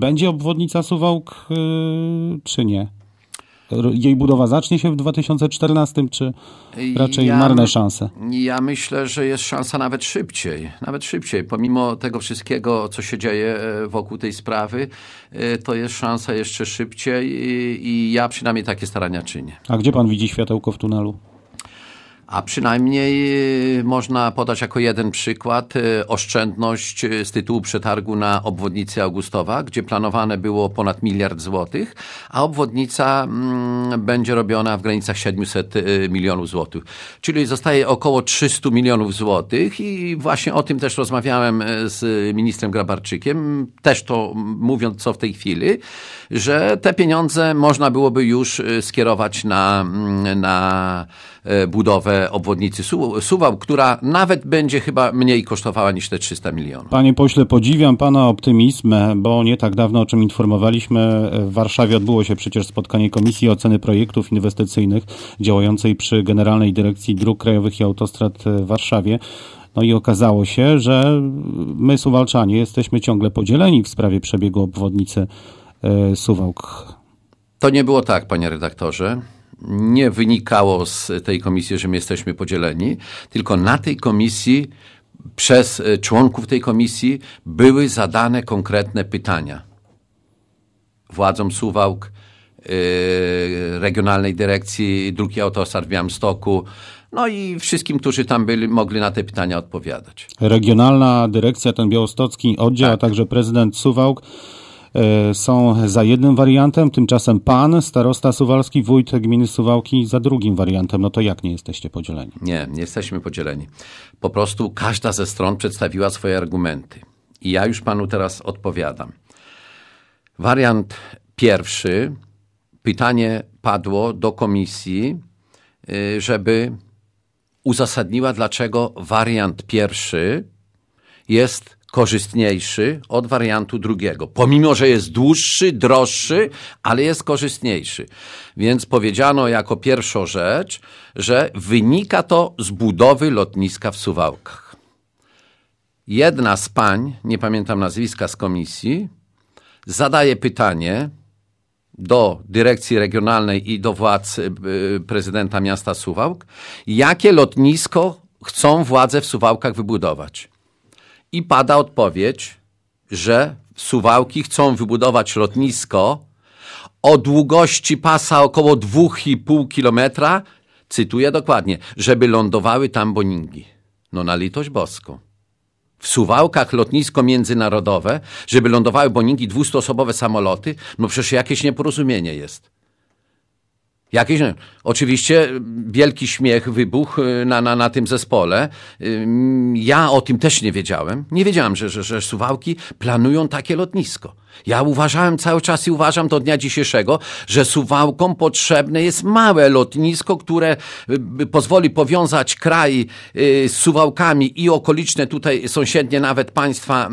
będzie obwodnica Suwałk, y, czy nie? Jej budowa zacznie się w 2014, czy raczej ja, marne szanse? Ja myślę, że jest szansa nawet szybciej. Nawet szybciej. Pomimo tego wszystkiego, co się dzieje e, wokół tej sprawy, e, to jest szansa jeszcze szybciej i, i ja przynajmniej takie starania czynię. A gdzie pan widzi światełko w tunelu? A przynajmniej y, można podać jako jeden przykład y, oszczędność y, z tytułu przetargu na obwodnicę Augustowa, gdzie planowane było ponad miliard złotych, a obwodnica mm, będzie robiona w granicach 700 milionów złotych. Czyli zostaje około 300 milionów złotych i właśnie o tym też rozmawiałem z ministrem Grabarczykiem, też to mówiąc co w tej chwili, że te pieniądze można byłoby już skierować na, mm, na E, budowę obwodnicy Suwał, która nawet będzie chyba mniej kosztowała niż te 300 milionów. Panie pośle, podziwiam pana optymizm, bo nie tak dawno o czym informowaliśmy, e, w Warszawie odbyło się przecież spotkanie Komisji Oceny Projektów Inwestycyjnych działającej przy Generalnej Dyrekcji Dróg Krajowych i Autostrad w Warszawie. No i okazało się, że my, Suwalczanie, jesteśmy ciągle podzieleni w sprawie przebiegu obwodnicy e, Suwałk. To nie było tak, panie redaktorze nie wynikało z tej komisji, że my jesteśmy podzieleni, tylko na tej komisji przez e, członków tej komisji były zadane konkretne pytania władzom Suwałk, e, Regionalnej Dyrekcji Dróg i Autostrad w Białymstoku, no i wszystkim, którzy tam byli, mogli na te pytania odpowiadać. Regionalna Dyrekcja, ten białostocki oddział, tak. a także prezydent Suwałk E, są za jednym wariantem, tymczasem pan, starosta Suwalski, wójt gminy Suwałki za drugim wariantem. No to jak nie jesteście podzieleni? Nie, nie jesteśmy podzieleni. Po prostu każda ze stron przedstawiła swoje argumenty. I ja już panu teraz odpowiadam. Wariant pierwszy. Pytanie padło do komisji, y, żeby uzasadniła, dlaczego wariant pierwszy jest korzystniejszy od wariantu drugiego. Pomimo, że jest dłuższy, droższy, ale jest korzystniejszy. Więc powiedziano jako pierwszą rzecz, że wynika to z budowy lotniska w Suwałkach. Jedna z pań, nie pamiętam nazwiska z komisji, zadaje pytanie do dyrekcji regionalnej i do władz y, prezydenta miasta Suwałk, jakie lotnisko chcą władze w Suwałkach wybudować. I pada odpowiedź, że Suwałki chcą wybudować lotnisko o długości pasa około 2,5 kilometra, cytuję dokładnie, żeby lądowały tam boningi. No na litość boską. W Suwałkach lotnisko międzynarodowe, żeby lądowały boningi dwustoosobowe samoloty? No przecież jakieś nieporozumienie jest. Jakieś, no, oczywiście wielki śmiech, wybuch y, na, na, na tym zespole. Y, ja o tym też nie wiedziałem. Nie wiedziałem, że, że, że Suwałki planują takie lotnisko. Ja uważałem cały czas i uważam do dnia dzisiejszego, że Suwałkom potrzebne jest małe lotnisko, które y, pozwoli powiązać kraj z Suwałkami i okoliczne tutaj sąsiednie nawet państwa,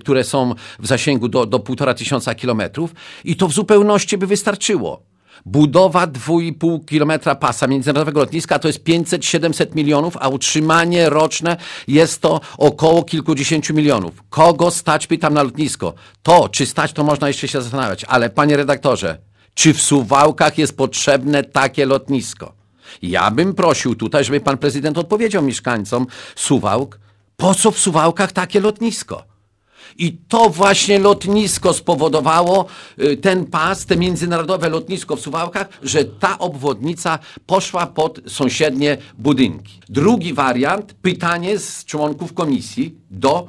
które są w zasięgu do, do półtora tysiąca kilometrów i to w zupełności by wystarczyło. Budowa 2,5 kilometra pasa międzynarodowego lotniska to jest 500-700 milionów, a utrzymanie roczne jest to około kilkudziesięciu milionów. Kogo stać pytam na lotnisko? To, czy stać, to można jeszcze się zastanawiać, ale panie redaktorze, czy w Suwałkach jest potrzebne takie lotnisko? Ja bym prosił tutaj, żeby pan prezydent odpowiedział mieszkańcom Suwałk, po co w Suwałkach takie lotnisko? I to właśnie lotnisko spowodowało, y, ten pas, te międzynarodowe lotnisko w Suwałkach, że ta obwodnica poszła pod sąsiednie budynki. Drugi wariant, pytanie z członków komisji do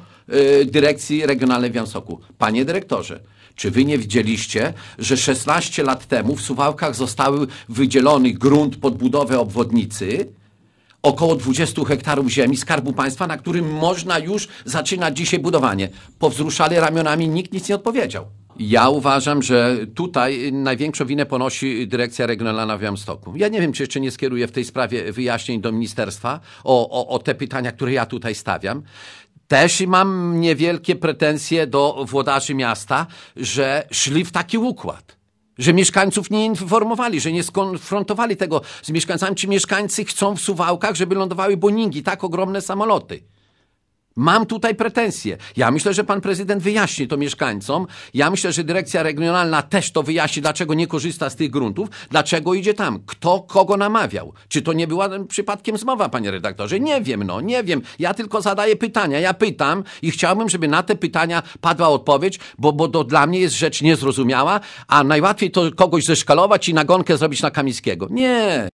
y, dyrekcji regionalnej w Jansoku. Panie dyrektorze, czy wy nie widzieliście, że 16 lat temu w Suwałkach zostały wydzielony grunt pod budowę obwodnicy? około 20 hektarów ziemi Skarbu Państwa, na którym można już zaczynać dzisiaj budowanie. Powzruszali ramionami, nikt nic nie odpowiedział. Ja uważam, że tutaj największą winę ponosi dyrekcja regionalna w Jamstoku. Ja nie wiem, czy jeszcze nie skieruję w tej sprawie wyjaśnień do ministerstwa o, o, o te pytania, które ja tutaj stawiam. Też mam niewielkie pretensje do włodarzy miasta, że szli w taki układ że mieszkańców nie informowali, że nie skonfrontowali tego z mieszkańcami, czy mieszkańcy chcą w Suwałkach, żeby lądowały boningi, tak ogromne samoloty. Mam tutaj pretensje. Ja myślę, że pan prezydent wyjaśni to mieszkańcom. Ja myślę, że dyrekcja regionalna też to wyjaśni, dlaczego nie korzysta z tych gruntów, dlaczego idzie tam, kto kogo namawiał. Czy to nie była przypadkiem zmowa, panie redaktorze? Nie wiem, no, nie wiem. Ja tylko zadaję pytania, ja pytam i chciałbym, żeby na te pytania padła odpowiedź, bo, bo to dla mnie jest rzecz niezrozumiała, a najłatwiej to kogoś zeszkalować i nagonkę zrobić na Kamińskiego. Nie.